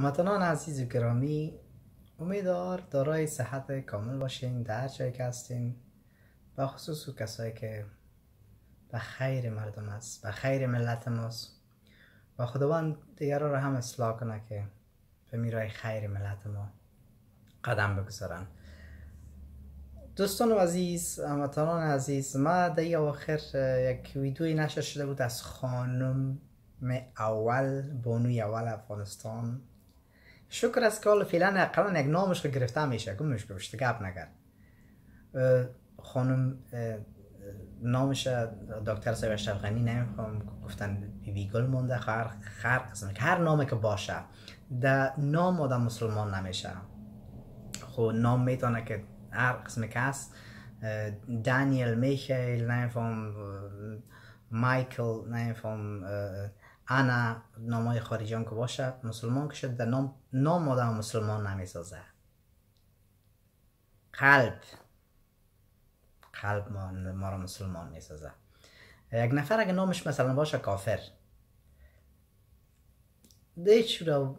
همتنان عزیز و گرامی امیدوار دارای صحت کامل باشین در هر جایی که هستین و خصوص و کسایی که به خیر مردم است به خیر ملت ماست و خداوند دیگر را هم اصلاح کنه که به میرای خیر ملت ما قدم بگذارن دوستان و عزیز همتنان عزیز ما در آخر یک ویدوی نشر شده بود از خانم اول بانوی اول افغانستان شکر است که حالا فعلا اقلا یک نامش که گرفته میشه گفت گوشت گپ نگرد. خانم نامش دکتر سایب شرقنی نمیخوام گفتن بی بی گل مونده خر خر قسم هر نامی که باشه در نام آدم مسلمان نمیشه خب نام میتونه که هر قسم کس دانیل میخیل نمیفهم مایکل نمیفهم انا نامای خارجیان که باشد مسلمان که شد در نام, نام آدم مسلمان نمی سازه قلب قلب ما, ما را مسلمان می سازه یک نفر اگه نامش مثلا باشه کافر دیچ را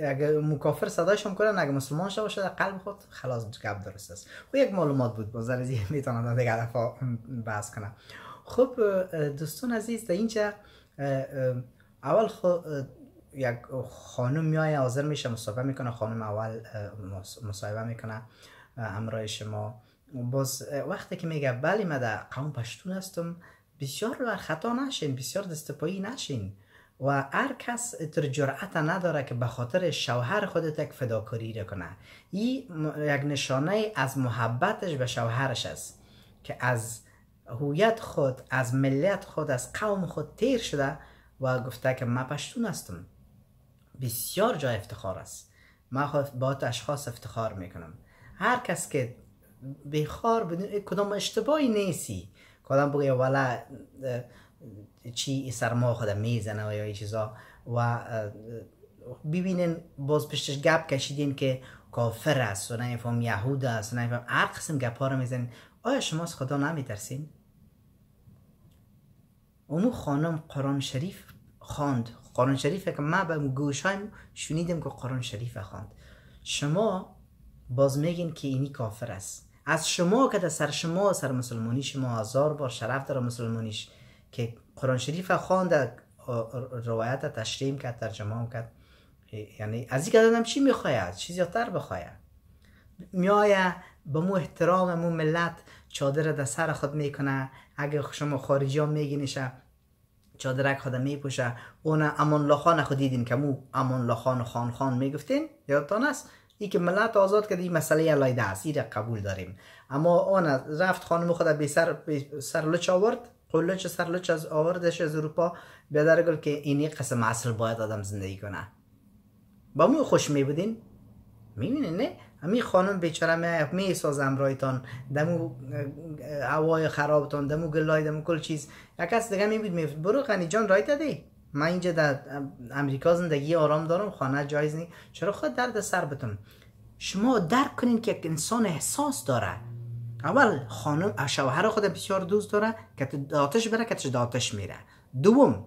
اگه مکافر صدایش هم کنن اگه مسلمان شده باشه قلب خود خلاص گپ درست است و خب یک معلومات بود بازر از میتونم دیگه بحث کنم خب دوستان عزیز در اینجا اول یک خانم میای حاضر میشه مصاحبه میکنه خانم اول مصاحبه میکنه همراه شما باز وقتی که میگه بله من در قوم پشتون هستم بسیار خطا نشین بسیار دستپایی نشین و هر کس تر جرأت نداره که به خاطر شوهر خودت یک فداکاری را کنه این یک نشانه از محبتش به شوهرش است که از هویت خود از ملت خود از قوم خود تیر شده و گفته که من پشتون هستم بسیار جای افتخار است من خود با اشخاص افتخار میکنم هر کس که بخار بدون کدام اشتباهی نیستی کدام بگه والا چی سرما خود میزنه و یا چیزا و ببینین باز پشتش گپ کشیدین که کافر است و فهم یهود است و فهم هر قسم گپ ها رو میزنین آیا شما از خدا نمی ترسین؟ اونو خانم قرآن شریف خواند قرآن شریف که من به هایم شنیدم که قرآن شریف خواند شما باز میگین که اینی کافر است از شما که در سر شما سر مسلمانی شما هزار بار شرف داره مسلمانیش که قرآن شریف خواند روایت تشریم کرد ترجمه کرد یعنی از این که چی میخواید چی زیادتر بخواید میایه به مو احترام مو ملت چادر در سر خود میکنه اگه شما خارجی ها میگینشه چادرک خود میپوشه اون امان الله خود دیدین که مو امان الله خان خان میگفتین یادتان است ای که ملت آزاد کرده این مسئله علایده است این قبول داریم اما اون رفت خانم خود به سر لچ آورد قلچ سر لچ از آوردش از اروپا بیادر گل که اینی قسم اصل باید آدم زندگی کنه با مو خوش میبودین میبینین نه امی خانم بیچاره می میسازم رایتان دمو هوای خرابتان دمو گلای دمو کل چیز یک کس دیگه می بود برو غنی جان رایت دی من اینجا در امریکا زندگی آرام دارم خانه جایز نی. چرا خود درد سر بتون؟ شما درک کنین که یک انسان احساس داره اول خانم شوهر خود بسیار دوست داره که داتش بره که داتش میره دوم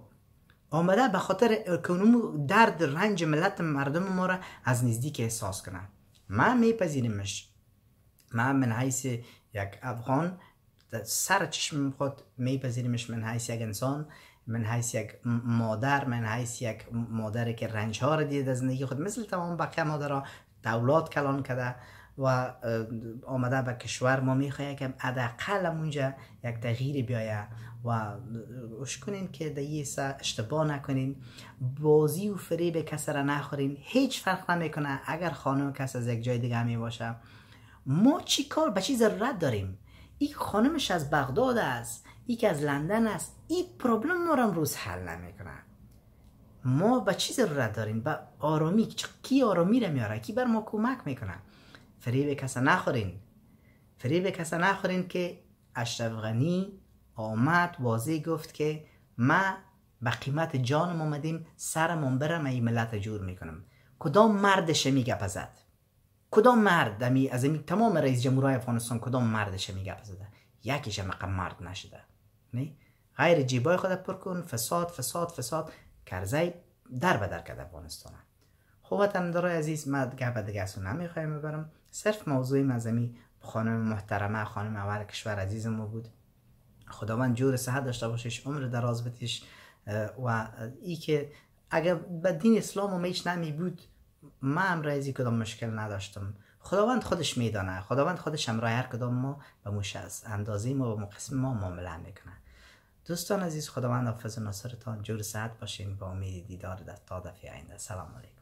آمده به خاطر اکنوم درد رنج ملت مردم ما را از نزدیک احساس کنه من میپذیریمش من من حیث یک افغان سر چشم خود میپذیریمش من حیث یک انسان من حیث یک مادر من حیث یک مادری که رنج ها را دیده زندگی خود مثل تمام بقیه مادرها دولات کلان کده و آمده به کشور ما میخوای که حداقل اونجا یک تغییر بیایه و اش کنین که در یه اشتباه نکنین بازی و فریب کس را نخورین هیچ فرق نمیکنه اگر خانم کس از یک جای دیگه می باشه ما چی کار به چی ضرورت داریم این خانمش از بغداد است ای که از لندن است این پروبلم ما رو روز حل نمیکنه ما به چی ضرورت داریم به آرامی کی آرامی را میاره کی بر ما کمک میکنه فریب کسا نخورین فریب کسا نخورین که اشرف غنی آمد واضح گفت که ما به قیمت جانم اومدیم سرمون برم این ملت جور میکنم کدام مردش میگه پزد کدام مرد دمی از این تمام رئیس جمهورای افغانستان کدام مردش میگه پزده یکیش مقام مرد نشده نه غیر جیبای خود پر کن فساد فساد فساد کرزی در بدر کرده افغانستان خب وطندارای عزیز ما دیگه به نمیخوایم ببرم صرف موضوع مزمی خانم محترمه خانم اول کشور عزیز ما بود خداوند جور صحت داشته باشش عمر دراز بتیش و ای که اگر به دین اسلام ما هیچ نمی بود ما هم رایزی کدام مشکل نداشتم خداوند خودش میدانه خداوند خودش هم هر کدام ما به موش از اندازه ما و مقسم ما معامله میکنه دوستان عزیز خداوند حافظ ناصرتان جور صحت باشین با امید دیدار در تا دفعه آینده سلام علیکم